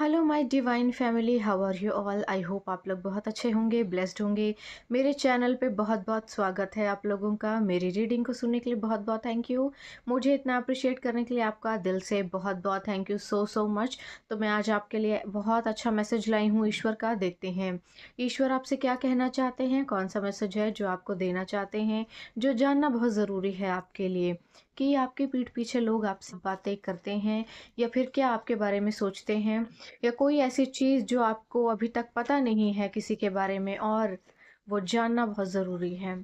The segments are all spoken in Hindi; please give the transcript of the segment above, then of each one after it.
hello my divine family how are you all I hope आप लोग बहुत अच्छे होंगे ब्लेस्ड होंगे मेरे चैनल पे बहुत बहुत स्वागत है आप लोगों का मेरी रीडिंग को सुनने के लिए बहुत बहुत थैंक यू मुझे इतना अप्रिशिएट करने के लिए आपका दिल से बहुत बहुत thank you so so much तो मैं आज आपके लिए बहुत अच्छा मैसेज लाई हूँ ईश्वर का देखते हैं ईश्वर आपसे क्या कहना चाहते हैं कौन सा मैसेज है जो आपको देना चाहते हैं जो जानना बहुत ज़रूरी है आपके लिए कि आपके पीठ पीछे लोग आपसे बातें करते हैं या फिर क्या आपके बारे में सोचते हैं या कोई ऐसी चीज़ जो आपको अभी तक पता नहीं है किसी के बारे में और वो जानना बहुत ज़रूरी है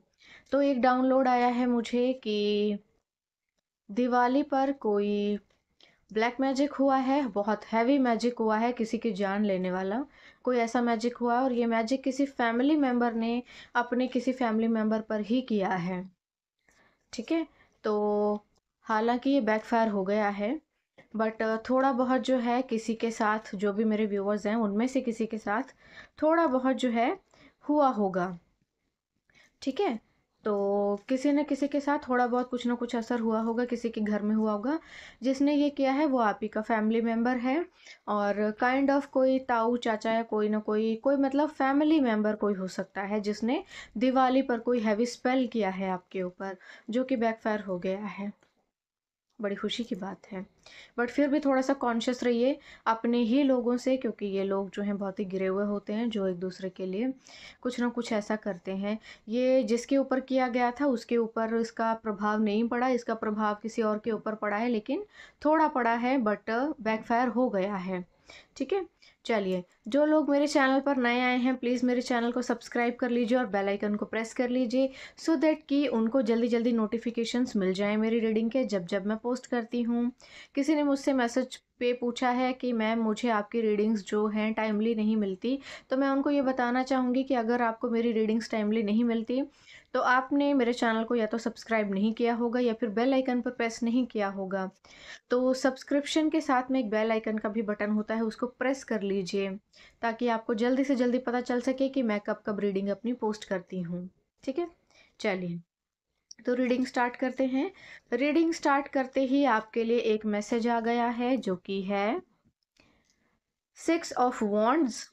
तो एक डाउनलोड आया है मुझे कि दिवाली पर कोई ब्लैक मैजिक हुआ है बहुत हैवी मैजिक हुआ है किसी की जान लेने वाला कोई ऐसा मैजिक हुआ और ये मैजिक किसी फैमिली मेंबर ने अपने किसी फैमिली मेंबर पर ही किया है ठीक है तो हालांकि ये बैकफायर हो गया है बट थोड़ा बहुत जो है किसी के साथ जो भी मेरे व्यूवर्स हैं उनमें से किसी के साथ थोड़ा बहुत जो है हुआ होगा ठीक है तो किसी न किसी के साथ थोड़ा बहुत कुछ ना कुछ असर हुआ होगा किसी के घर में हुआ होगा जिसने ये किया है वो आप ही का फैमिली मेम्बर है और काइंड ऑफ कोई ताऊ चाचा या कोई ना कोई कोई मतलब फैमिली मेम्बर कोई हो सकता है जिसने दिवाली पर कोई हैवी स्पेल किया है आपके ऊपर जो कि बैकफायर हो गया है बड़ी खुशी की बात है बट फिर भी थोड़ा सा कॉन्शियस रहिए अपने ही लोगों से क्योंकि ये लोग जो हैं बहुत ही गिरे हुए होते हैं जो एक दूसरे के लिए कुछ ना कुछ ऐसा करते हैं ये जिसके ऊपर किया गया था उसके ऊपर इसका प्रभाव नहीं पड़ा इसका प्रभाव किसी और के ऊपर पड़ा है लेकिन थोड़ा पड़ा है बट बैकफायर हो गया है ठीक है चलिए जो लोग मेरे चैनल पर नए आए हैं प्लीज़ मेरे चैनल को सब्सक्राइब कर लीजिए और बेल आइकन को प्रेस कर लीजिए सो दैट कि उनको जल्दी जल्दी नोटिफिकेशंस मिल जाएं मेरी रीडिंग के जब जब मैं पोस्ट करती हूँ किसी ने मुझसे मैसेज पे पूछा है कि मैम मुझे आपकी रीडिंग्स जो हैं टाइमली नहीं मिलती तो मैं उनको ये बताना चाहूँगी कि अगर आपको मेरी रीडिंग्स टाइमली नहीं मिलती तो आपने मेरे चैनल को या तो सब्सक्राइब नहीं किया होगा या फिर बेल आइकन पर प्रेस नहीं किया होगा तो सब्सक्रिप्शन के साथ में एक बेल आइकन का भी बटन होता है उसको प्रेस कर लीजिए ताकि आपको जल्दी से जल्दी पता चल सके कि मैं कब कब रीडिंग अपनी पोस्ट करती हूँ ठीक है चलिए तो रीडिंग स्टार्ट करते हैं रीडिंग स्टार्ट करते ही आपके लिए एक मैसेज आ गया है जो कि है six of wands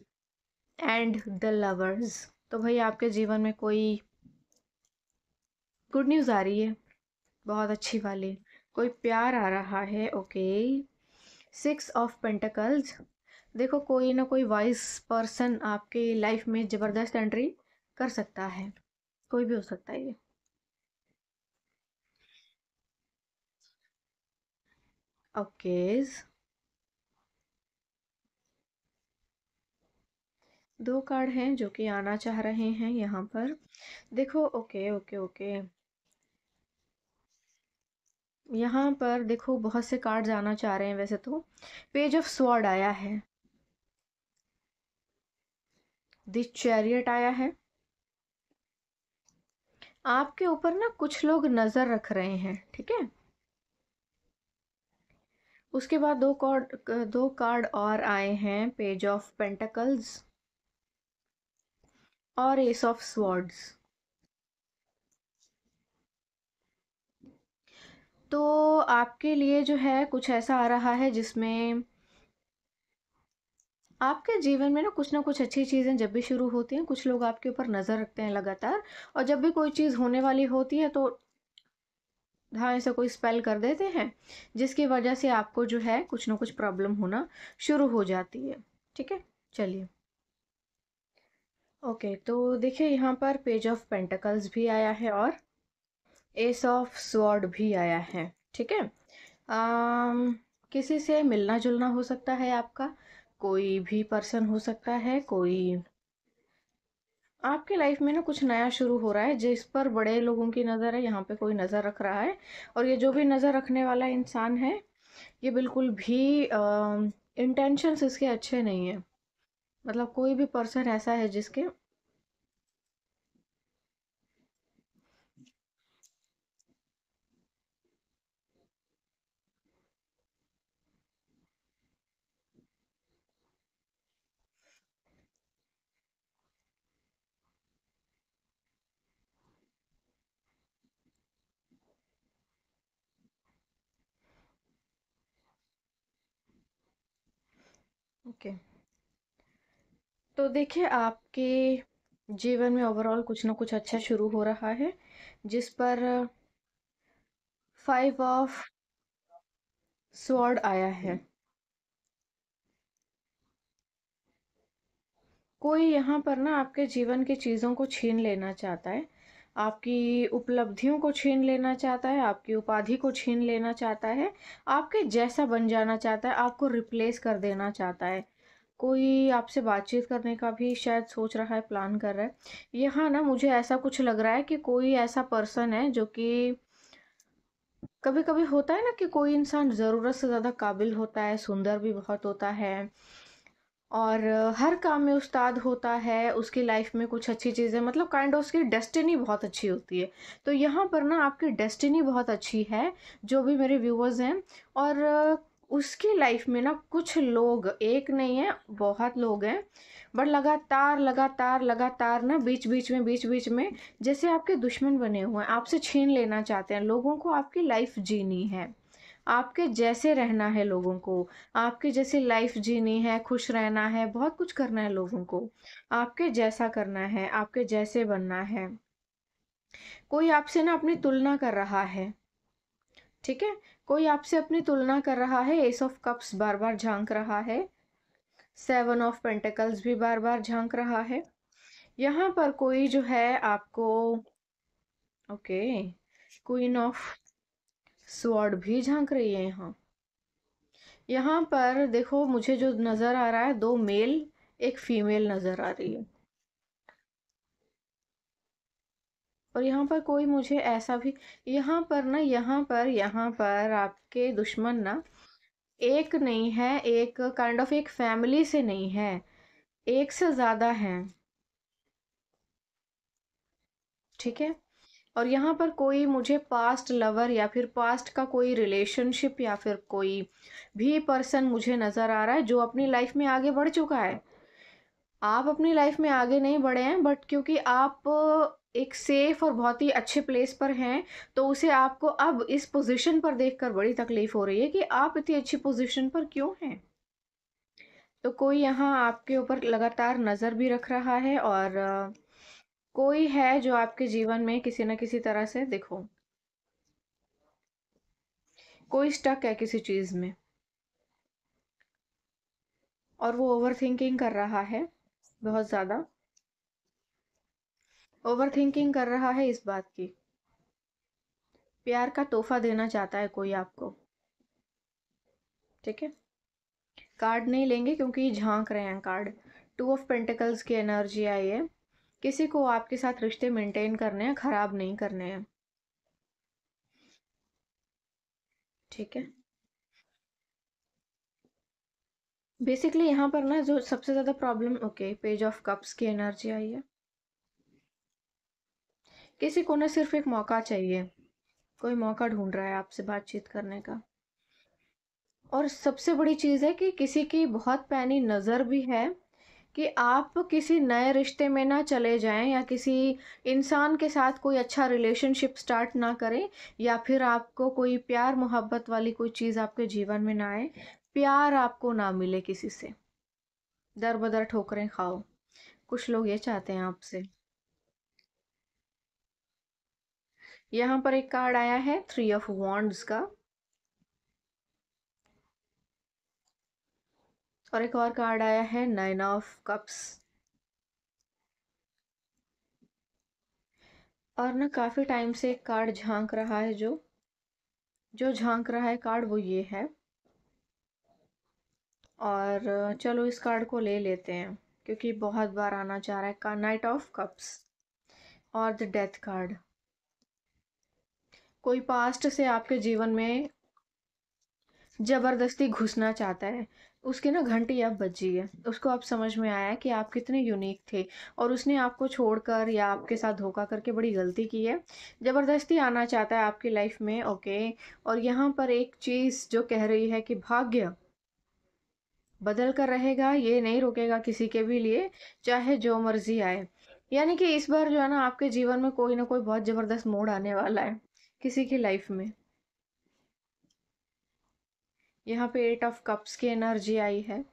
and the lovers तो भाई आपके जीवन में कोई गुड न्यूज़ आ रही है बहुत अच्छी वाली कोई प्यार आ रहा है ओके सिक्स ऑफ पेंटकल्स देखो कोई ना कोई वाइस पर्सन आपके लाइफ में ज़बरदस्त एंट्री कर सकता है कोई भी हो सकता है ये ओके दो कार्ड हैं जो कि आना चाह रहे हैं यहाँ पर देखो ओके ओके ओके यहाँ पर देखो बहुत से कार्ड आना चाह रहे हैं वैसे तो पेज ऑफ स्वॉर्ड आया है द चैरियट आया है आपके ऊपर ना कुछ लोग नज़र रख रहे हैं ठीक है उसके बाद दो कार्ड दो कार्ड और आए हैं पेज ऑफ पेंटकल्स और एस ऑफ स्वॉर्ड्स तो आपके लिए जो है कुछ ऐसा आ रहा है जिसमें आपके जीवन में ना कुछ ना कुछ अच्छी चीज़ें जब भी शुरू होती हैं कुछ लोग आपके ऊपर नज़र रखते हैं लगातार और जब भी कोई चीज़ होने वाली होती है तो हाँ ऐसा कोई स्पेल कर देते हैं जिसकी वजह से आपको जो है कुछ ना कुछ प्रॉब्लम होना शुरू हो जाती है ठीक है चलिए ओके तो देखिए यहाँ पर पेज ऑफ पेंटिकल्स भी आया है और एस ऑफ स्वॉर्ड भी आया है ठीक है किसी से मिलना जुलना हो सकता है आपका कोई भी पर्सन हो सकता है कोई आपके लाइफ में ना कुछ नया शुरू हो रहा है जिस पर बड़े लोगों की नज़र है यहाँ पे कोई नज़र रख रहा है और ये जो भी नज़र रखने वाला इंसान है ये बिल्कुल भी इंटेंशंस इसके अच्छे नहीं है मतलब कोई भी पर्सन ऐसा है जिसके ओके तो देखिए आपके जीवन में ओवरऑल कुछ ना कुछ अच्छा शुरू हो रहा है जिस पर फाइव ऑफ स्वॉर्ड आया है कोई यहाँ पर ना आपके जीवन की चीज़ों को छीन लेना चाहता है आपकी उपलब्धियों को छीन लेना चाहता है आपकी उपाधि को छीन लेना चाहता है आपके जैसा बन जाना चाहता है आपको रिप्लेस कर देना चाहता है कोई आपसे बातचीत करने का भी शायद सोच रहा है प्लान कर रहा है यहाँ ना मुझे ऐसा कुछ लग रहा है कि कोई ऐसा पर्सन है जो कि कभी कभी होता है ना कि कोई इंसान ज़रूरत से ज़्यादा काबिल होता है सुंदर भी बहुत होता है और हर काम में उस्ताद होता है उसकी लाइफ में कुछ अच्छी चीज़ें मतलब काइंड ऑफ उसकी डेस्टिनी बहुत अच्छी होती है तो यहाँ पर ना आपकी डेस्टिनी बहुत अच्छी है जो भी मेरे व्यूवर्स हैं और उसकी लाइफ में ना कुछ लोग एक नहीं है बहुत लोग हैं बट लगातार लगातार लगातार ना बीच बीच में बीच बीच में जैसे आपके दुश्मन बने हुए हैं आपसे छीन लेना चाहते हैं लोगों को आपकी लाइफ जीनी है आपके जैसे रहना है लोगों को आपके जैसी लाइफ जीनी है खुश रहना है बहुत कुछ करना है लोगों को आपके जैसा करना है आपके जैसे बनना है कोई आपसे ना अपनी तुलना कर रहा है ठीक है कोई आपसे अपनी तुलना कर रहा है एस ऑफ कप्स बार बार झांक रहा है सेवन ऑफ पेंटिकल्स भी बार बार झांक रहा है यहाँ पर कोई जो है आपको ओके क्वीन ऑफ स्वॉर्ड भी झांक रही है यहाँ यहाँ पर देखो मुझे जो नज़र आ रहा है दो मेल एक फीमेल नज़र आ रही है और यहाँ पर कोई मुझे ऐसा भी यहाँ पर ना यहाँ पर यहाँ पर आपके दुश्मन ना एक नहीं है एक काइंड ऑफ एक फैमिली से नहीं है एक से ज़्यादा हैं ठीक है और यहाँ पर कोई मुझे पास्ट लवर या फिर पास्ट का कोई रिलेशनशिप या फिर कोई भी पर्सन मुझे नज़र आ रहा है जो अपनी लाइफ में आगे बढ़ चुका है आप अपनी लाइफ में आगे नहीं बढ़े हैं बट क्योंकि आप एक सेफ़ और बहुत ही अच्छे प्लेस पर हैं तो उसे आपको अब इस पोजीशन पर देखकर बड़ी तकलीफ़ हो रही है कि आप इतनी अच्छी पोजीशन पर क्यों हैं तो कोई यहाँ आपके ऊपर लगातार नज़र भी रख रहा है और कोई है जो आपके जीवन में किसी न किसी तरह से देखो कोई स्टक है किसी चीज़ में और वो ओवर थिंकिंग कर रहा है बहुत ज़्यादा ओवरथिंकिंग कर रहा है इस बात की प्यार का तोहफा देना चाहता है कोई आपको ठीक है कार्ड नहीं लेंगे क्योंकि झांक रहे हैं कार्ड टू ऑफ पेंटिकल्स की एनर्जी आई है किसी को आपके साथ रिश्ते मेंटेन करने हैं खराब नहीं करने हैं ठीक है बेसिकली यहाँ पर ना जो सबसे ज़्यादा problem okay page of cups की एनर्जी आई है किसी को ना सिर्फ एक मौका चाहिए कोई मौका ढूंढ रहा है आपसे बातचीत करने का और सबसे बड़ी चीज़ है कि किसी की बहुत पैनी नज़र भी है कि आप किसी नए रिश्ते में ना चले जाएं या किसी इंसान के साथ कोई अच्छा रिलेशनशिप स्टार्ट ना करें या फिर आपको कोई प्यार मोहब्बत वाली कोई चीज़ आपके जीवन में ना आए प्यार आपको ना मिले किसी से दर बदर ठोकरें खाओ कुछ लोग ये चाहते हैं आपसे यहाँ पर एक कार्ड आया है थ्री ऑफ वॉन्ड्स का और एक और कार्ड आया है नाइन ऑफ कप्स और ना काफ़ी टाइम से एक कार्ड झांक रहा है जो जो झांक रहा है कार्ड वो ये है और चलो इस कार्ड को ले लेते हैं क्योंकि बहुत बार आना चाह रहा है का नाइट ऑफ कप्स और द डेथ कार्ड कोई पास्ट से आपके जीवन में ज़बरदस्ती घुसना चाहता है उसके ना घंटी अब बजी है उसको अब समझ में आया कि आप कितने यूनिक थे और उसने आपको छोड़कर या आपके साथ धोखा करके बड़ी गलती की है ज़बरदस्ती आना चाहता है आपकी लाइफ में ओके और यहाँ पर एक चीज़ जो कह रही है कि भाग्य बदल कर रहेगा ये नहीं रोकेगा किसी के भी लिए चाहे जो मर्जी आए यानी कि इस बार जो है ना आपके जीवन में कोई ना कोई बहुत ज़बरदस्त मोड़ आने वाला है किसी की लाइफ में यहाँ पे एट ऑफ कप्स की एनर्जी आई है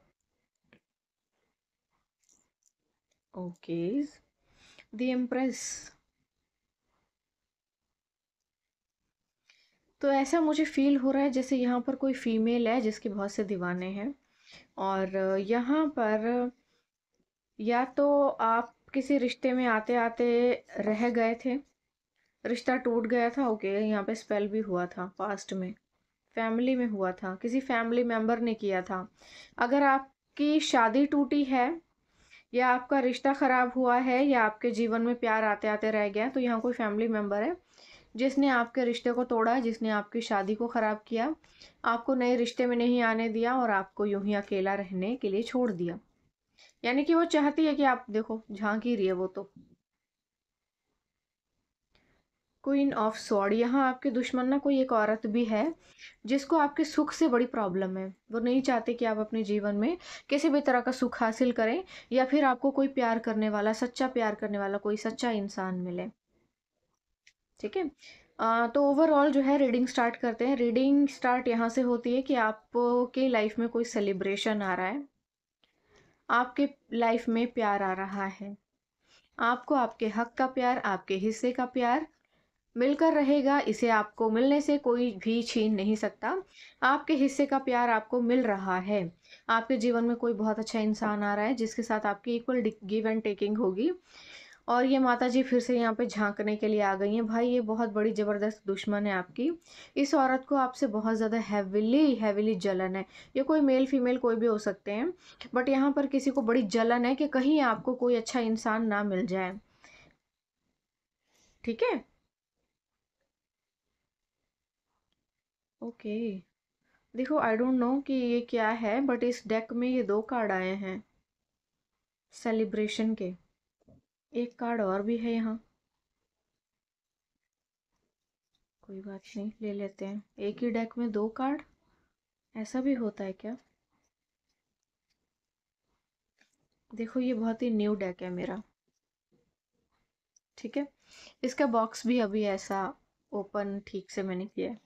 ओके द एम्प्रेस तो ऐसा मुझे फील हो रहा है जैसे यहाँ पर कोई फीमेल है जिसके बहुत से दीवाने हैं और यहाँ पर या तो आप किसी रिश्ते में आते आते रह गए थे रिश्ता टूट गया था ओके यहाँ पे स्पेल भी हुआ था पास्ट में फैमिली में हुआ था किसी फैमिली मेम्बर ने किया था अगर आपकी शादी टूटी है या आपका रिश्ता ख़राब हुआ है या आपके जीवन में प्यार आते आते रह गया तो यहाँ कोई फैमिली मेम्बर है जिसने आपके रिश्ते को तोड़ा जिसने आपकी शादी को ख़राब किया आपको नए रिश्ते में नहीं आने दिया और आपको यूँ ही अकेला रहने के लिए छोड़ दिया यानी कि वो चाहती है कि आप देखो झांकी रही है वो तो क्वीन ऑफ स्वॉर्ड यहाँ आपके दुश्मन ना कोई एक औरत भी है जिसको आपके सुख से बड़ी प्रॉब्लम है वो नहीं चाहते कि आप अपने जीवन में किसी भी तरह का सुख हासिल करें या फिर आपको कोई प्यार करने वाला सच्चा प्यार करने वाला कोई सच्चा इंसान मिले ठीक है तो ओवरऑल जो है रीडिंग स्टार्ट करते हैं रीडिंग स्टार्ट यहाँ से होती है कि आपके लाइफ में कोई सेलिब्रेशन आ रहा है आपके लाइफ में प्यार आ रहा है आपको आपके हक का प्यार आपके हिस्से का प्यार मिलकर रहेगा इसे आपको मिलने से कोई भी छीन नहीं सकता आपके हिस्से का प्यार आपको मिल रहा है आपके जीवन में कोई बहुत अच्छा इंसान आ रहा है जिसके साथ आपकी इक्वल गिव एंड टेकिंग होगी और ये माता जी फिर से यहाँ पे झांकने के लिए आ गई हैं भाई ये बहुत बड़ी ज़बरदस्त दुश्मन है आपकी इस औरत को आपसे बहुत ज़्यादा हैविली हैविली जलन है ये कोई मेल फीमेल कोई भी हो सकते हैं बट यहाँ पर किसी को बड़ी जलन है कि कहीं आपको कोई अच्छा इंसान ना मिल जाए ठीक है ओके देखो आई डोंट नो कि ये क्या है बट इस डेक में ये दो कार्ड आए हैं सेलिब्रेशन के एक कार्ड और भी है यहाँ कोई बात नहीं ले लेते हैं एक ही डेक में दो कार्ड ऐसा भी होता है क्या देखो ये बहुत ही न्यू डेक है मेरा ठीक है इसका बॉक्स भी अभी ऐसा ओपन ठीक से मैंने किया है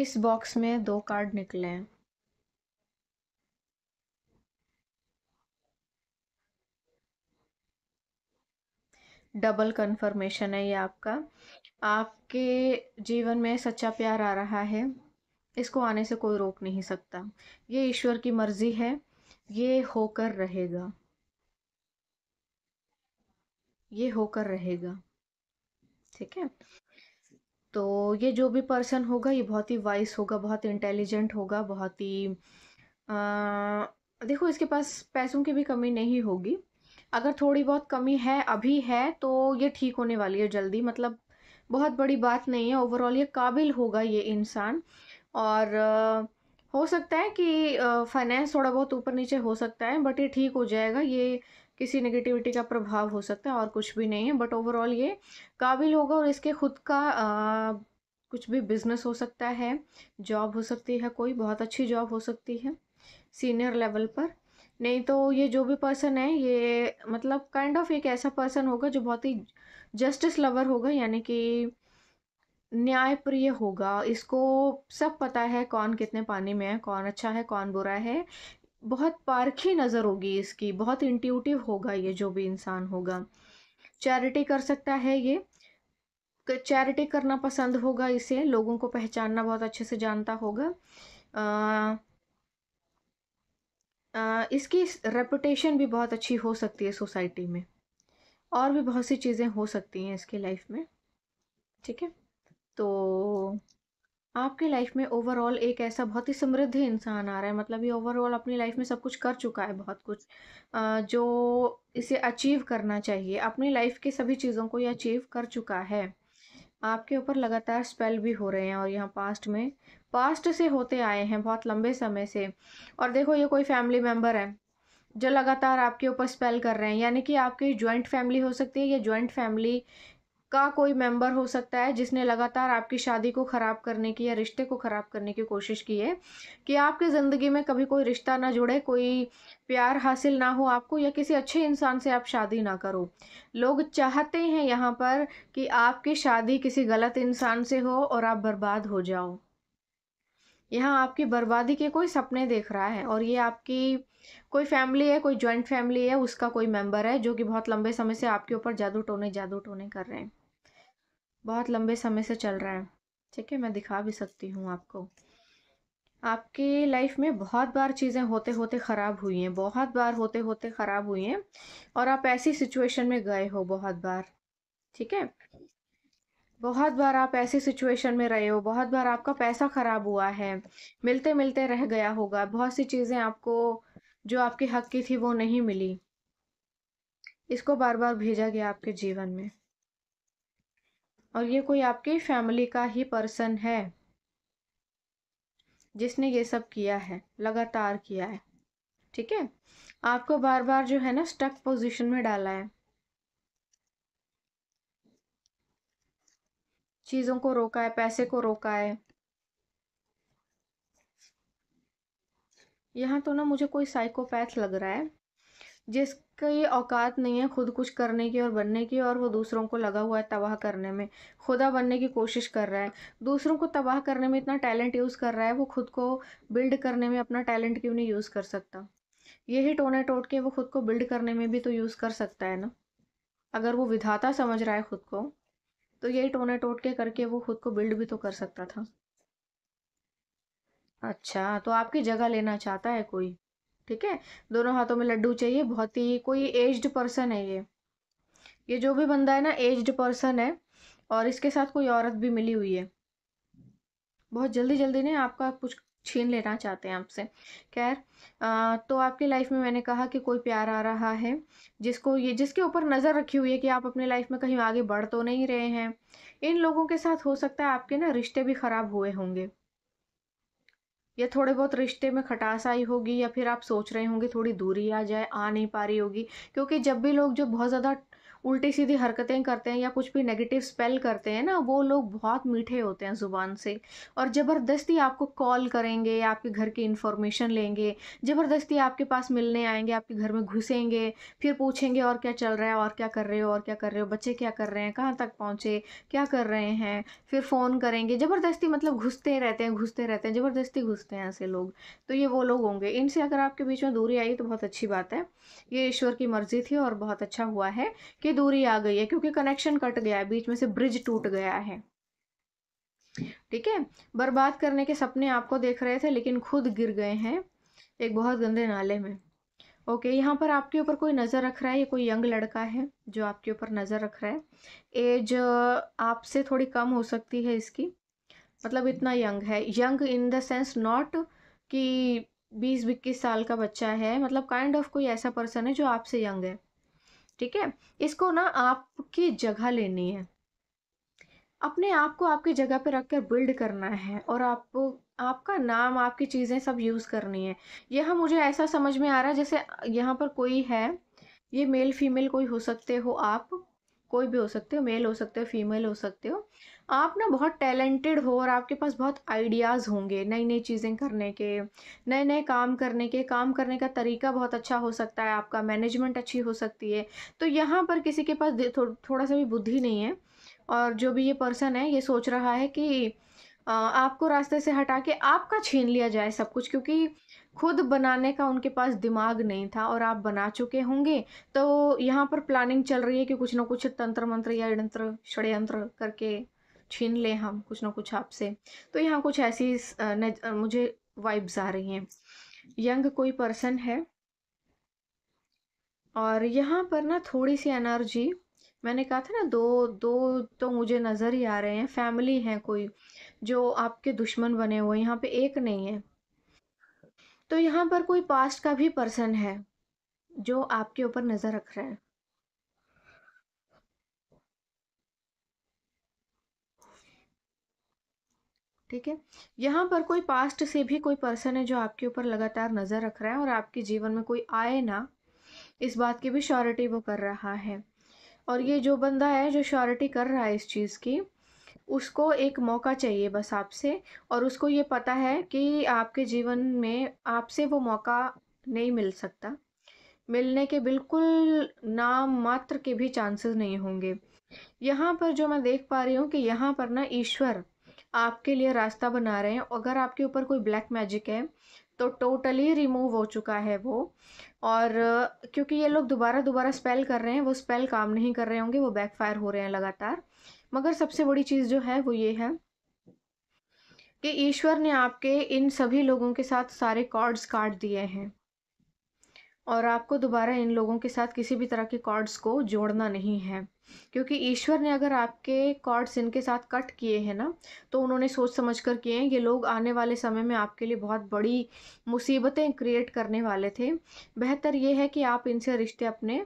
इस बॉक्स में दो कार्ड निकले हैं डबल कंफर्मेशन है ये आपका आपके जीवन में सच्चा प्यार आ रहा है इसको आने से कोई रोक नहीं सकता ये ईश्वर की मर्जी है ये होकर रहेगा ये होकर रहेगा ठीक है तो ये जो भी पर्सन होगा ये बहुत ही वाइस होगा बहुत इंटेलिजेंट होगा बहुत ही आ, देखो इसके पास पैसों की भी कमी नहीं होगी अगर थोड़ी बहुत कमी है अभी है तो ये ठीक होने वाली है जल्दी मतलब बहुत बड़ी बात नहीं है ओवरऑल ये काबिल होगा ये इंसान और आ, हो सकता है कि फाइनेंस थोड़ा बहुत ऊपर नीचे हो सकता है बट ये ठीक हो जाएगा ये किसी नेगेटिविटी का प्रभाव हो सकता है और कुछ भी नहीं है बट ओवरऑल ये काबिल होगा और इसके खुद का आ, कुछ भी बिजनेस हो सकता है जॉब हो सकती है कोई बहुत अच्छी जॉब हो सकती है सीनियर लेवल पर नहीं तो ये जो भी पर्सन है ये मतलब काइंड ऑफ एक ऐसा पर्सन होगा जो बहुत ही जस्टिस लवर होगा यानी कि न्यायप्रिय होगा इसको सब पता है कौन कितने पानी में है कौन अच्छा है कौन बुरा है बहुत पारखी नज़र होगी इसकी बहुत इंट्यूटिव होगा ये जो भी इंसान होगा चैरिटी कर सकता है ये चैरिटी करना पसंद होगा इसे लोगों को पहचानना बहुत अच्छे से जानता होगा आ, आ, इसकी रेपुटेशन भी बहुत अच्छी हो सकती है सोसाइटी में और भी बहुत सी चीज़ें हो सकती हैं इसकी लाइफ में ठीक है तो आपके लाइफ में ओवरऑल एक ऐसा बहुत ही समृद्ध इंसान आ रहा है मतलब ये ओवरऑल अपनी लाइफ में सब कुछ कर चुका है बहुत कुछ जो इसे अचीव करना चाहिए अपनी लाइफ के सभी चीज़ों को ये अचीव कर चुका है आपके ऊपर लगातार स्पेल भी हो रहे हैं और यहाँ पास्ट में पास्ट से होते आए हैं बहुत लंबे समय से और देखो ये कोई फैमिली मेम्बर है जो लगातार आपके ऊपर स्पेल कर रहे हैं यानी कि आपकी ज्वाइंट फैमिली हो सकती है या ज्वाइंट फैमिली का कोई मेंबर हो सकता है जिसने लगातार आपकी शादी को ख़राब करने की या रिश्ते को ख़राब करने की कोशिश की है कि आपकी ज़िंदगी में कभी कोई रिश्ता ना जुड़े कोई प्यार हासिल ना हो आपको या किसी अच्छे इंसान से आप शादी ना करो लोग चाहते हैं यहाँ पर कि आपकी शादी किसी गलत इंसान से हो और आप बर्बाद हो जाओ यहाँ आपकी बर्बादी के कोई सपने देख रहा है और ये आपकी कोई फैमिली है कोई जॉइंट फैमिली है उसका कोई मेंबर है जो कि बहुत लंबे समय से आपके ऊपर जादू टोने जादू टोने कर रहे हैं बहुत लंबे समय से चल रहा है ठीक है मैं दिखा भी सकती हूँ आपको आपके लाइफ में बहुत बार चीज़ें होते होते ख़राब हुई हैं बहुत बार होते होते ख़राब हुई हैं और आप ऐसी सिचुएशन में गए हो बहुत बार ठीक है बहुत बार आप ऐसी सिचुएशन में रहे हो बहुत बार आपका पैसा ख़राब हुआ है मिलते मिलते रह गया होगा बहुत सी चीज़ें आपको जो आपके हक की थी वो नहीं मिली इसको बार बार भेजा गया आपके जीवन में और ये कोई आपकी फैमिली का ही पर्सन है जिसने ये सब किया है लगातार किया है ठीक है आपको बार बार जो है ना स्टक पोजीशन में डाला है चीज़ों को रोका है पैसे को रोका है यहाँ तो ना मुझे कोई साइकोपैथ लग रहा है ये औकात नहीं है खुद कुछ करने की और बनने की और वो दूसरों को लगा हुआ है तबाह करने में खुदा बनने की कोशिश कर रहा है दूसरों को तबाह करने में इतना टैलेंट यूज़ कर रहा है वो खुद को बिल्ड करने में अपना टैलेंट क्यों नहीं यूज़ कर सकता यही टोने टोट के वो खुद को बिल्ड करने में भी तो यूज़ कर सकता है ना अगर वो विधाता समझ रहा है खुद को तो यही टोने टोट के करके वो खुद को बिल्ड भी तो कर सकता था अच्छा तो आपकी जगह लेना चाहता है कोई ठीक है दोनों हाथों में लड्डू चाहिए बहुत ही कोई एज्ड पर्सन है ये ये जो भी बंदा है ना एज्ड पर्सन है और इसके साथ कोई औरत भी मिली हुई है बहुत जल्दी जल्दी ने आपका कुछ छीन लेना चाहते हैं आपसे खैर तो आपकी लाइफ में मैंने कहा कि कोई प्यार आ रहा है जिसको ये जिसके ऊपर नज़र रखी हुई है कि आप अपने लाइफ में कहीं आगे बढ़ तो नहीं रहे हैं इन लोगों के साथ हो सकता है आपके ना रिश्ते भी ख़राब हुए होंगे या थोड़े बहुत रिश्ते में खटास आई होगी या फिर आप सोच रहे होंगे थोड़ी दूरी आ जाए आ नहीं पा रही होगी क्योंकि जब भी लोग जो बहुत ज़्यादा उल्टी सीधी हरकतें करते हैं या कुछ भी नेगेटिव स्पेल करते हैं ना वो लोग बहुत मीठे होते हैं ज़ुबान से और ज़बरदस्ती आपको कॉल करेंगे आपके घर की इन्फॉर्मेशन लेंगे ज़बरदस्ती आपके पास मिलने आएंगे आपके घर में घुसेंगे फिर पूछेंगे और क्या चल रहा है और क्या कर रहे हो और क्या कर रहे हो बच्चे क्या कर रहे हैं कहाँ तक पहुँचे क्या कर रहे हैं फिर फ़ोन करेंगे ज़बरदस्ती मतलब घुसते रहते हैं घुसते रहते हैं ज़बरदस्ती घुसते हैं ऐसे लोग तो ये वो लोग होंगे इनसे अगर आपके बीच में दूरी आई तो बहुत अच्छी बात है ये ईश्वर की मर्ज़ी थी और बहुत अच्छा हुआ है कि दूरी आ गई है क्योंकि कनेक्शन कट गया है बीच में से ब्रिज टूट गया है ठीक है बर्बाद करने के सपने आपको देख रहे थे लेकिन खुद गिर गए हैं एक बहुत गंदे नाले में ओके यहाँ पर आपके ऊपर कोई नज़र रख रहा है ये कोई यंग लड़का है जो आपके ऊपर नज़र रख रहा है एज आपसे थोड़ी कम हो सकती है इसकी मतलब इतना यंग है young in the sense not कि बीस इक्कीस साल का बच्चा है मतलब काइंड kind ऑफ of कोई ऐसा पर्सन है जो आपसे यंग है ठीक है इसको ना आपकी जगह लेनी है अपने आप को आपकी जगह पे रख कर बिल्ड करना है और आपको आपका नाम आपकी चीज़ें सब यूज़ करनी है यह मुझे ऐसा समझ में आ रहा है जैसे यहाँ पर कोई है ये मेल फीमेल कोई हो सकते हो आप कोई भी हो सकते हो मेल हो सकते हो फीमेल हो सकते हो आप ना बहुत टैलेंटेड हो और आपके पास बहुत आइडियाज़ होंगे नई नई चीज़ें करने के नए नए काम करने के काम करने का तरीका बहुत अच्छा हो सकता है आपका मैनेजमेंट अच्छी हो सकती है तो यहाँ पर किसी के पास थो, थोड़ा सा भी बुद्धि नहीं है और जो भी ये पर्सन है ये सोच रहा है कि आपको रास्ते से हटा के आपका छीन लिया जाए सब कुछ क्योंकि खुद बनाने का उनके पास दिमाग नहीं था और आप बना चुके होंगे तो यहाँ पर प्लानिंग चल रही है कि कुछ ना कुछ तंत्र मंत्र या यंत्र षड्यंत्र करके छीन लें हम कुछ ना कुछ आपसे तो यहाँ कुछ ऐसी मुझे वाइब्स आ रही हैं यंग कोई पर्सन है और यहाँ पर ना थोड़ी सी एनर्जी मैंने कहा था ना दो दो तो मुझे नज़र ही आ रहे हैं फैमिली हैं कोई जो आपके दुश्मन बने हुए यहाँ पे एक नहीं है तो यहाँ पर कोई पास्ट का भी पर्सन है जो आपके ऊपर नज़र रख रहा है ठीक है यहाँ पर कोई पास्ट से भी कोई पर्सन है जो आपके ऊपर लगातार नज़र रख रहा है और आपके जीवन में कोई आए ना इस बात की भी श्योरिटी वो कर रहा है और ये जो बंदा है जो श्योरिटी कर रहा है इस चीज़ की उसको एक मौका चाहिए बस आपसे और उसको ये पता है कि आपके जीवन में आपसे वो मौका नहीं मिल सकता मिलने के बिल्कुल नाम मात्र के भी चांसेस नहीं होंगे यहाँ पर जो मैं देख पा रही हूँ कि यहाँ पर ना ईश्वर आपके लिए रास्ता बना रहे हैं अगर आपके ऊपर कोई ब्लैक मैजिक है तो टोटली रिमूव हो चुका है वो और क्योंकि ये लोग दोबारा दोबारा स्पेल कर रहे हैं वो स्पेल काम नहीं कर रहे होंगे वो बैकफायर हो रहे हैं लगातार मगर सबसे बड़ी चीज़ जो है वो ये है कि ईश्वर ने आपके इन सभी लोगों के साथ सारे कॉर्ड्स काट दिए हैं और आपको दोबारा इन लोगों के साथ किसी भी तरह के कॉर्ड्स को जोड़ना नहीं है क्योंकि ईश्वर ने अगर आपके कॉर्ड्स इनके साथ कट किए हैं ना तो उन्होंने सोच समझ कर किए हैं ये लोग आने वाले समय में आपके लिए बहुत बड़ी मुसीबतें क्रिएट करने वाले थे बेहतर ये है कि आप इनसे रिश्ते अपने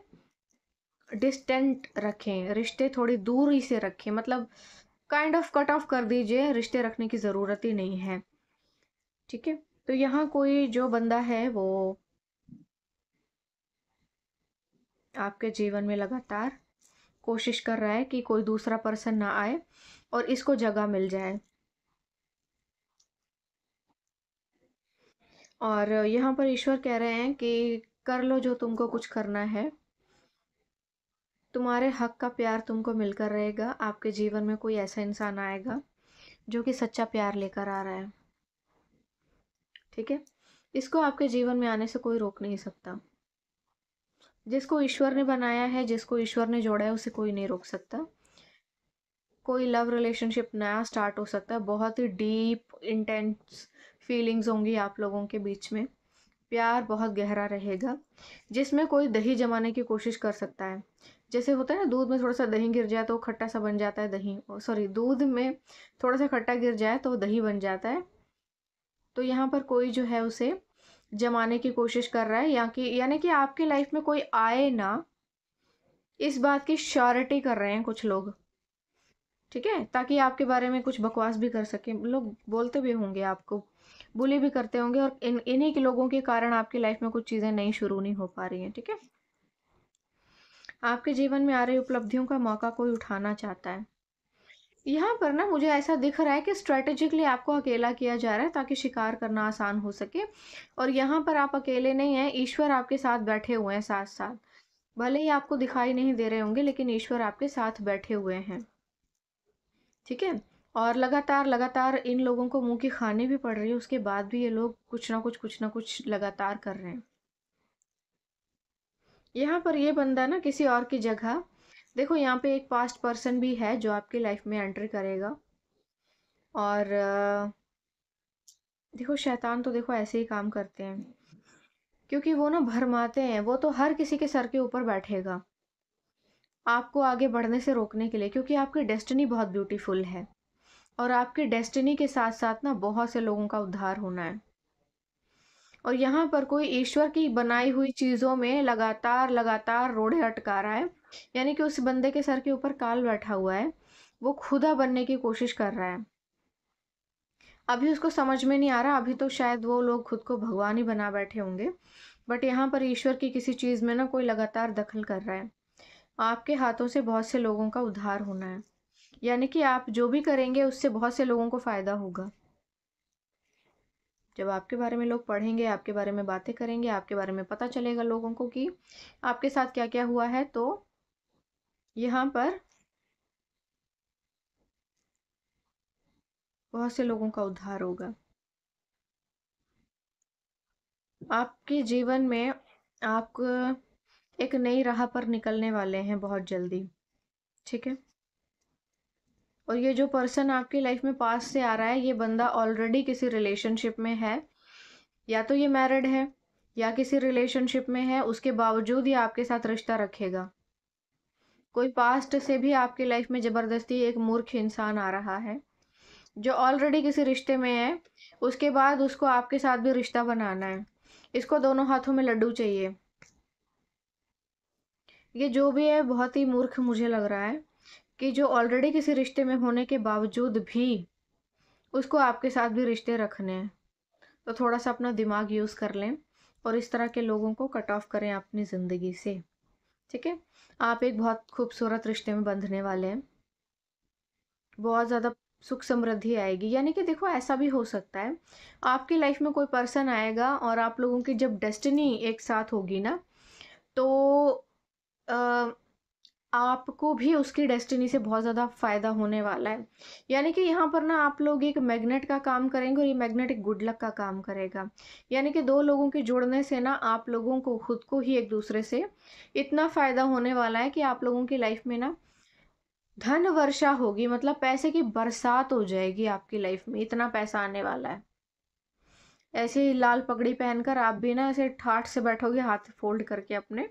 डिस्टेंट रखें रिश्ते थोड़ी दूर ही से रखें मतलब काइंड ऑफ कट ऑफ कर दीजिए रिश्ते रखने की ज़रूरत ही नहीं है ठीक है तो यहाँ कोई जो बंदा है वो आपके जीवन में लगातार कोशिश कर रहा है कि कोई दूसरा पर्सन ना आए और इसको जगह मिल जाए और यहाँ पर ईश्वर कह रहे हैं कि कर लो जो तुमको कुछ करना है तुम्हारे हक का प्यार तुमको मिलकर रहेगा आपके जीवन में कोई ऐसा इंसान आएगा जो कि सच्चा प्यार लेकर आ रहा है ठीक है इसको आपके जीवन में आने से कोई रोक नहीं सकता जिसको ईश्वर ने बनाया है जिसको ईश्वर ने जोड़ा है उसे कोई नहीं रोक सकता कोई लव रिलेशनशिप नया स्टार्ट हो सकता है बहुत ही डीप इंटेंस फीलिंग्स होंगी आप लोगों के बीच में प्यार बहुत गहरा रहेगा जिसमें कोई दही जमाने की कोशिश कर सकता है जैसे होता है ना दूध में थोड़ा सा दही गिर जाए तो खट्टा सा बन जाता है दही सॉरी दूध में थोड़ा सा खट्टा गिर जाए तो दही बन जाता है तो यहाँ पर कोई जो है उसे जमाने की कोशिश कर रहा है या कि यानी कि आपकी लाइफ में कोई आए ना इस बात की श्योरिटी कर रहे हैं कुछ लोग ठीक है ताकि आपके बारे में कुछ बकवास भी कर सकें लोग बोलते भी होंगे आपको बुली भी करते होंगे और इन इन्हीं के लोगों के कारण आपकी लाइफ में कुछ चीज़ें नहीं शुरू नहीं हो पा रही हैं ठीक है आपके जीवन में आ रही उपलब्धियों का मौका कोई उठाना चाहता है यहाँ पर ना मुझे ऐसा दिख रहा है कि स्ट्रेटेजिकली आपको अकेला किया जा रहा है ताकि शिकार करना आसान हो सके और यहाँ पर आप अकेले नहीं हैं ईश्वर आपके साथ बैठे हुए हैं साथ साथ भले ही आपको दिखाई नहीं दे रहे होंगे लेकिन ईश्वर आपके साथ बैठे हुए हैं ठीक है और लगातार लगातार इन लोगों को मुंह की खाने भी पड़ रही है उसके बाद भी ये लोग कुछ ना कुछ कुछ ना कुछ लगातार कर रहे हैं यहाँ पर ये बंदा ना किसी और की जगह देखो यहाँ पे एक पास्ट पर्सन भी है जो आपकी लाइफ में एंटर करेगा और देखो शैतान तो देखो ऐसे ही काम करते हैं क्योंकि वो ना भरमाते हैं वो तो हर किसी के सर के ऊपर बैठेगा आपको आगे बढ़ने से रोकने के लिए क्योंकि आपकी डेस्टिनी बहुत ब्यूटीफुल है और आपकी डेस्टिनी के साथ साथ ना बहुत से लोगों का उद्धार होना है और यहाँ पर कोई ईश्वर की बनाई हुई चीज़ों में लगातार लगातार रोड़े अटका रहा है यानी कि उस बंदे के सर के ऊपर काल बैठा हुआ है वो खुदा बनने की कोशिश कर रहा है अभी उसको समझ में नहीं आ रहा अभी तो शायद वो लोग खुद को भगवान ही बना बैठे होंगे बट यहाँ पर ईश्वर की किसी चीज़ में ना कोई लगातार दखल कर रहा है आपके हाथों से बहुत से लोगों का उद्धार होना है यानी कि आप जो भी करेंगे उससे बहुत से लोगों को फ़ायदा होगा जब आपके बारे में लोग पढ़ेंगे आपके बारे में बातें करेंगे आपके बारे में पता चलेगा लोगों को कि आपके साथ क्या क्या हुआ है तो यहाँ पर बहुत से लोगों का उद्धार होगा आपके जीवन में आप एक नई राह पर निकलने वाले हैं बहुत जल्दी ठीक है और ये जो पर्सन आपकी लाइफ में पास से आ रहा है ये बंदा ऑलरेडी किसी रिलेशनशिप में है या तो ये मैरिड है या किसी रिलेशनशिप में है उसके बावजूद ये आपके साथ रिश्ता रखेगा कोई पास्ट से भी आपकी लाइफ में ज़बरदस्ती एक मूर्ख इंसान आ रहा है जो ऑलरेडी किसी रिश्ते में है उसके बाद उसको आपके साथ भी रिश्ता बनाना है इसको दोनों हाथों में लड्डू चाहिए ये जो भी है बहुत ही मूर्ख मुझे लग रहा है कि जो ऑलरेडी किसी रिश्ते में होने के बावजूद भी उसको आपके साथ भी रिश्ते रखने हैं तो थोड़ा सा अपना दिमाग यूज़ कर लें और इस तरह के लोगों को कट ऑफ करें अपनी ज़िंदगी से ठीक है आप एक बहुत खूबसूरत रिश्ते में बंधने वाले हैं बहुत ज़्यादा सुख समृद्धि आएगी यानी कि देखो ऐसा भी हो सकता है आपकी लाइफ में कोई पर्सन आएगा और आप लोगों की जब डेस्टिनी एक साथ होगी ना तो आ, आपको भी उसकी डेस्टिनी से बहुत ज़्यादा फ़ायदा होने वाला है यानी कि यहाँ पर ना आप लोग एक मैग्नेट का काम करेंगे और ये मैग्नेट एक गुड लक का काम करेगा यानी कि दो लोगों के जुड़ने से ना आप लोगों को खुद को ही एक दूसरे से इतना फ़ायदा होने वाला है कि आप लोगों की लाइफ में ना धन वर्षा होगी मतलब पैसे की बरसात हो जाएगी आपकी लाइफ में इतना पैसा आने वाला है ऐसे ही लाल पगड़ी पहनकर आप भी ना ऐसे ठाठ से बैठोगे हाथ फोल्ड करके अपने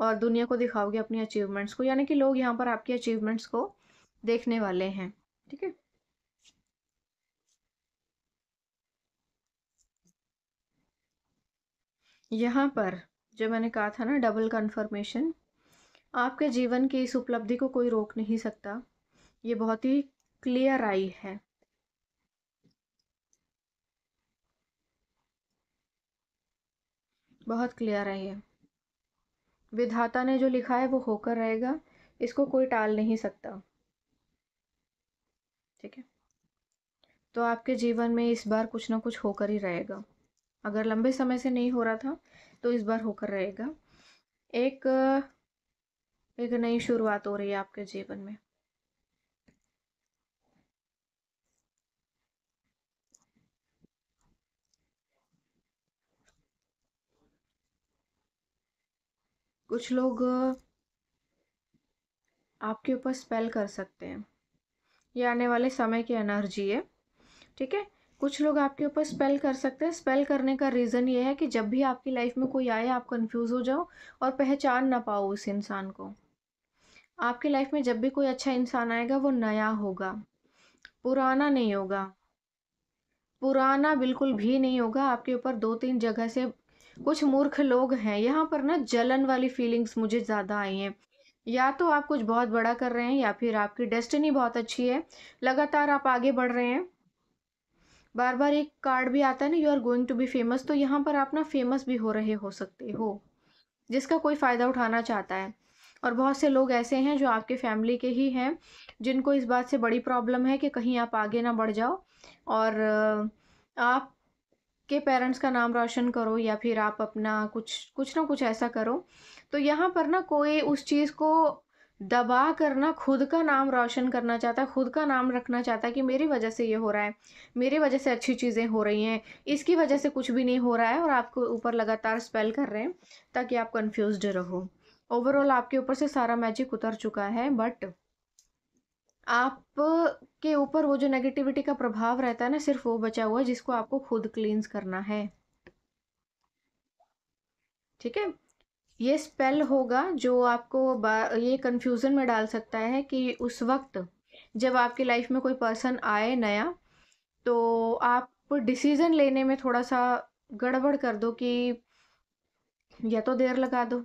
और दुनिया को दिखाओगे अपनी अचीवमेंट्स को यानी कि लोग यहाँ पर आपकी अचीवमेंट्स को देखने वाले हैं ठीक है यहाँ पर जो मैंने कहा था ना डबल कन्फर्मेशन आपके जीवन की इस उपलब्धि को कोई रोक नहीं सकता ये बहुत ही क्लियर आई है बहुत क्लियर आई है विधाता ने जो लिखा है वो होकर रहेगा इसको कोई टाल नहीं सकता ठीक है तो आपके जीवन में इस बार कुछ ना कुछ होकर ही रहेगा अगर लंबे समय से नहीं हो रहा था तो इस बार होकर रहेगा एक एक नई शुरुआत हो रही है आपके जीवन में कुछ लोग आपके ऊपर स्पेल कर सकते हैं ये आने वाले समय की एनर्जी है ठीक है कुछ लोग आपके ऊपर स्पेल कर सकते हैं स्पेल करने का रीज़न ये है कि जब भी आपकी लाइफ में कोई आए आप कंफ्यूज हो जाओ और पहचान ना पाओ उस इंसान को आपकी लाइफ में जब भी कोई अच्छा इंसान आएगा वो नया होगा पुराना नहीं होगा पुराना बिल्कुल भी नहीं होगा आपके ऊपर दो तीन जगह से कुछ मूर्ख लोग हैं यहाँ पर ना जलन वाली फीलिंग्स मुझे ज़्यादा आई हैं या तो आप कुछ बहुत बड़ा कर रहे हैं या फिर आपकी डेस्टिनी बहुत अच्छी है लगातार आप आगे बढ़ रहे हैं बार बार एक कार्ड भी आता है ना you are going to be famous तो यहाँ पर आप ना फेमस भी हो रहे हो सकते हो जिसका कोई फ़ायदा उठाना चाहता है और बहुत से लोग ऐसे हैं जो आपके फैमिली के ही हैं जिनको इस बात से बड़ी प्रॉब्लम है कि कहीं आप आगे ना बढ़ जाओ और आप के पेरेंट्स का नाम रोशन करो या फिर आप अपना कुछ कुछ ना कुछ ऐसा करो तो यहाँ पर ना कोई उस चीज़ को दबा करना खुद का नाम रोशन करना चाहता है खुद का नाम रखना चाहता है कि मेरी वजह से ये हो रहा है मेरी वजह से अच्छी चीज़ें हो रही हैं इसकी वजह से कुछ भी नहीं हो रहा है और आपको ऊपर लगातार स्पेल कर रहे हैं ताकि आप कंफ्यूज रहो ओवरऑल आपके ऊपर से सारा मैजिक उतर चुका है बट आप ऊपर वो जो नेगेटिविटी का प्रभाव रहता है ना सिर्फ वो बचा हुआ है जिसको आपको खुद क्लींस करना है ठीक है ये स्पेल होगा जो आपको ये कंफ्यूजन में डाल सकता है कि उस वक्त जब आपकी लाइफ में कोई पर्सन आए नया तो आप डिसीज़न लेने में थोड़ा सा गड़बड़ कर दो कि या तो देर लगा दो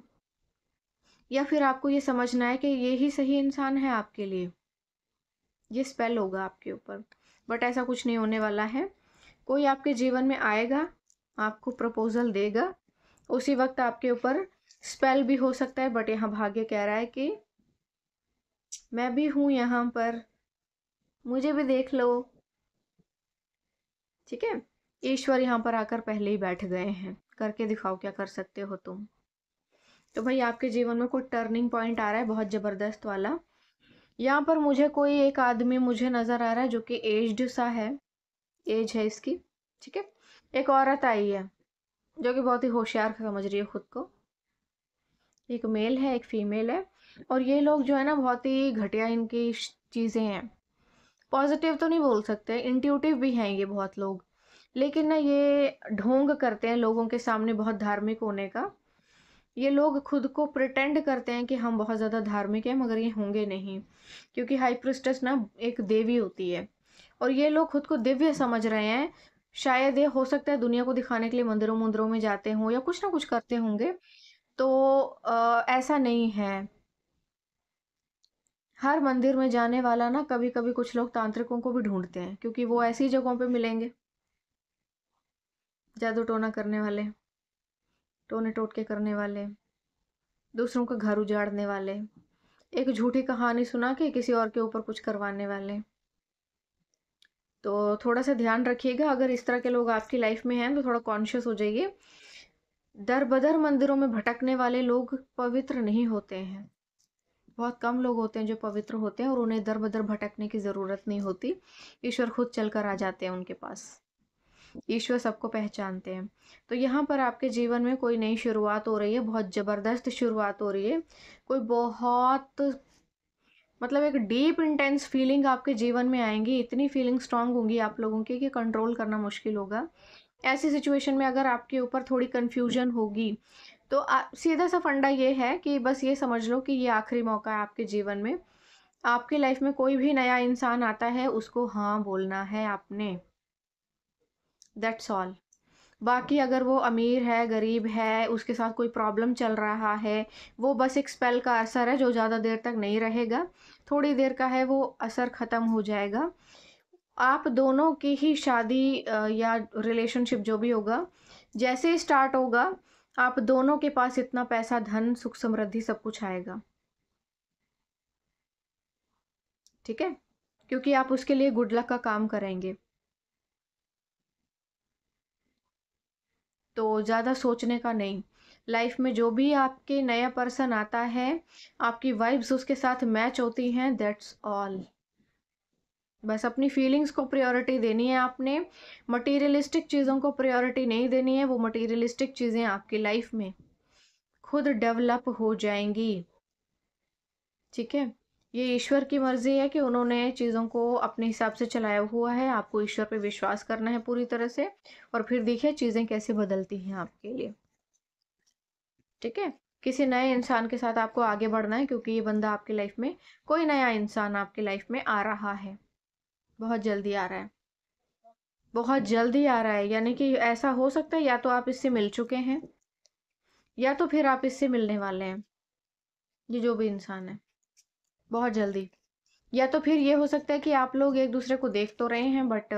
या फिर आपको ये समझना है कि ये ही सही इंसान है आपके लिए ये स्पेल होगा आपके ऊपर बट ऐसा कुछ नहीं होने वाला है कोई आपके जीवन में आएगा आपको प्रपोज़ल देगा उसी वक्त आपके ऊपर स्पेल भी हो सकता है बट यहाँ भाग्य कह रहा है कि मैं भी हूँ यहाँ पर मुझे भी देख लो ठीक है ईश्वर यहाँ पर आकर पहले ही बैठ गए हैं करके दिखाओ क्या कर सकते हो तुम तो भाई आपके जीवन में कोई टर्निंग पॉइंट आ रहा है बहुत ज़बरदस्त वाला यहाँ पर मुझे कोई एक आदमी मुझे नज़र आ रहा है जो कि एज्ड सा है एज है इसकी ठीक है एक औरत आई है जो कि बहुत ही होशियार समझ रही है खुद को एक मेल है एक फीमेल है और ये लोग जो है ना बहुत ही घटिया इनकी चीज़ें हैं पॉजिटिव तो नहीं बोल सकते इंट्यूटिव भी हैं ये बहुत लोग लेकिन ना ये ढोंग करते हैं लोगों के सामने बहुत धार्मिक होने का ये लोग खुद को प्रटेंड करते हैं कि हम बहुत ज़्यादा धार्मिक हैं मगर ये होंगे नहीं क्योंकि हाई प्रिस्टस ना एक देवी होती है और ये लोग खुद को दिव्य समझ रहे हैं शायद ये हो सकता है दुनिया को दिखाने के लिए मंदिरों मंदिरों में जाते हों या कुछ ना कुछ करते होंगे तो आ, ऐसा नहीं है हर मंदिर में जाने वाला ना कभी कभी कुछ लोग तांत्रिकों को भी ढूंढते हैं क्योंकि वो ऐसी जगहों पे मिलेंगे जादू टोना करने वाले टोने टोटके करने वाले दूसरों का घर उजाड़ने वाले एक झूठी कहानी सुना के किसी और के ऊपर कुछ करवाने वाले तो थोड़ा सा ध्यान रखिएगा अगर इस तरह के लोग आपकी लाइफ में हैं तो थोड़ा कॉन्शियस हो जाइए दर बदर मंदिरों में भटकने वाले लोग पवित्र नहीं होते हैं बहुत कम लोग होते हैं जो पवित्र होते हैं और उन्हें दर बदर भटकने की ज़रूरत नहीं होती ईश्वर खुद चलकर आ जाते हैं उनके पास ईश्वर सबको पहचानते हैं तो यहाँ पर आपके जीवन में कोई नई शुरुआत हो रही है बहुत ज़बरदस्त शुरुआत हो रही है कोई बहुत मतलब एक डीप इंटेंस फीलिंग आपके जीवन में आएंगी इतनी फीलिंग स्ट्रांग होंगी आप लोगों की कि कंट्रोल करना मुश्किल होगा ऐसी सिचुएशन में अगर आपके ऊपर थोड़ी कन्फ्यूजन होगी तो सीधा सा फंडा ये है कि बस ये समझ लो कि ये आखिरी मौका है आपके जीवन में आपके लाइफ में कोई भी नया इंसान आता है उसको हाँ बोलना है आपने दैट्स ऑल बाकी अगर वो अमीर है गरीब है उसके साथ कोई प्रॉब्लम चल रहा है वो बस एक स्पेल का असर है जो ज़्यादा देर तक नहीं रहेगा थोड़ी देर का है वो असर ख़त्म हो जाएगा आप दोनों की ही शादी या रिलेशनशिप जो भी होगा जैसे ही स्टार्ट होगा आप दोनों के पास इतना पैसा धन सुख समृद्धि सब कुछ आएगा ठीक है क्योंकि आप उसके लिए गुड लक का काम करेंगे तो ज़्यादा सोचने का नहीं लाइफ में जो भी आपके नया पर्सन आता है आपकी वाइब्स उसके साथ मैच होती हैं दैट्स ऑल बस अपनी फीलिंग्स को प्रायोरिटी देनी है आपने मटेरियलिस्टिक चीज़ों को प्रायोरिटी नहीं देनी है वो मटेरियलिस्टिक चीज़ें आपकी लाइफ में खुद डेवलप हो जाएंगी ठीक है ये ईश्वर की मर्ज़ी है कि उन्होंने चीज़ों को अपने हिसाब से चलाया हुआ है आपको ईश्वर पे विश्वास करना है पूरी तरह से और फिर देखिए चीज़ें कैसे बदलती हैं आपके लिए ठीक है किसी नए इंसान के साथ आपको आगे बढ़ना है क्योंकि ये बंदा आपकी लाइफ में कोई नया इंसान आपके लाइफ में आ रहा है बहुत जल्दी आ रहा है बहुत जल्दी आ रहा है यानी कि ऐसा हो सकता है या तो आप इससे मिल चुके हैं या तो फिर आप इससे मिलने वाले हैं ये जो भी इंसान है बहुत जल्दी या तो फिर ये हो सकता है कि आप लोग एक दूसरे को देख तो रहे हैं बट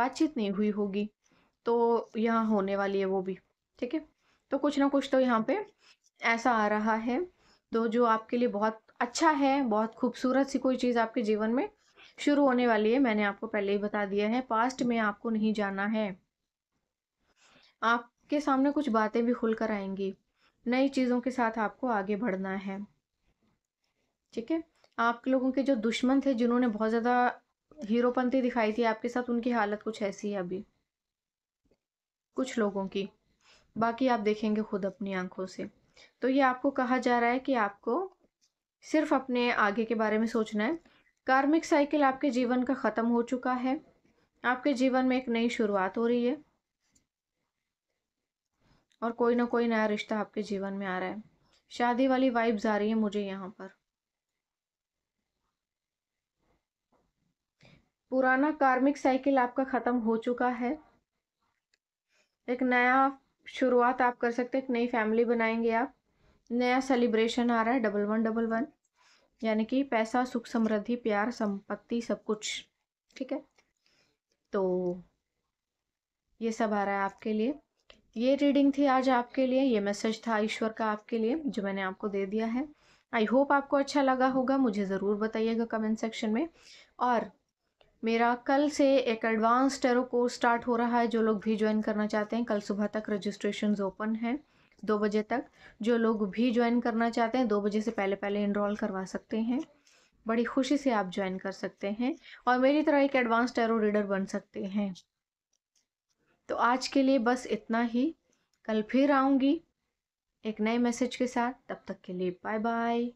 बातचीत नहीं हुई होगी तो यहाँ होने वाली है वो भी ठीक है तो कुछ ना कुछ तो यहाँ पे ऐसा आ रहा है तो जो आपके लिए बहुत अच्छा है बहुत खूबसूरत सी कोई चीज़ आपके जीवन में शुरू होने वाली है मैंने आपको पहले ही बता दिया है पास्ट में आपको नहीं जाना है आपके सामने कुछ बातें भी खुलकर आएंगी नई चीज़ों के साथ आपको आगे बढ़ना है ठीक है आप लोगों के जो दुश्मन थे जिन्होंने बहुत ज़्यादा हीरोपंथी दिखाई थी आपके साथ उनकी हालत कुछ ऐसी है अभी कुछ लोगों की बाकी आप देखेंगे खुद अपनी आंखों से तो ये आपको कहा जा रहा है कि आपको सिर्फ अपने आगे के बारे में सोचना है कार्मिक साइकिल आपके जीवन का ख़त्म हो चुका है आपके जीवन में एक नई शुरुआत हो रही है और कोई ना कोई नया रिश्ता आपके जीवन में आ रहा है शादी वाली वाइब्स आ रही है मुझे यहाँ पर पुराना कार्मिक साइकिल आपका ख़त्म हो चुका है एक नया शुरुआत आप कर सकते हैं एक नई फैमिली बनाएंगे आप नया सेलिब्रेशन आ रहा है डबल वन डबल वन यानी कि पैसा सुख समृद्धि प्यार संपत्ति सब कुछ ठीक है तो ये सब आ रहा है आपके लिए ये रीडिंग थी आज आपके लिए ये मैसेज था ईश्वर का आपके लिए जो मैंने आपको दे दिया है आई होप आपको अच्छा लगा होगा मुझे ज़रूर बताइएगा कमेंट सेक्शन में और मेरा कल से एक एडवांस टेरो कोर्स स्टार्ट हो रहा है जो लोग भी ज्वाइन करना चाहते हैं कल सुबह तक रजिस्ट्रेशन ओपन है दो बजे तक जो लोग भी ज्वाइन करना चाहते हैं दो बजे से पहले पहले इनरोल करवा सकते हैं बड़ी खुशी से आप ज्वाइन कर सकते हैं और मेरी तरह एक एडवांस टैरो रीडर बन सकते हैं तो आज के लिए बस इतना ही कल फिर आऊँगी एक नए मैसेज के साथ तब तक के लिए बाय बाय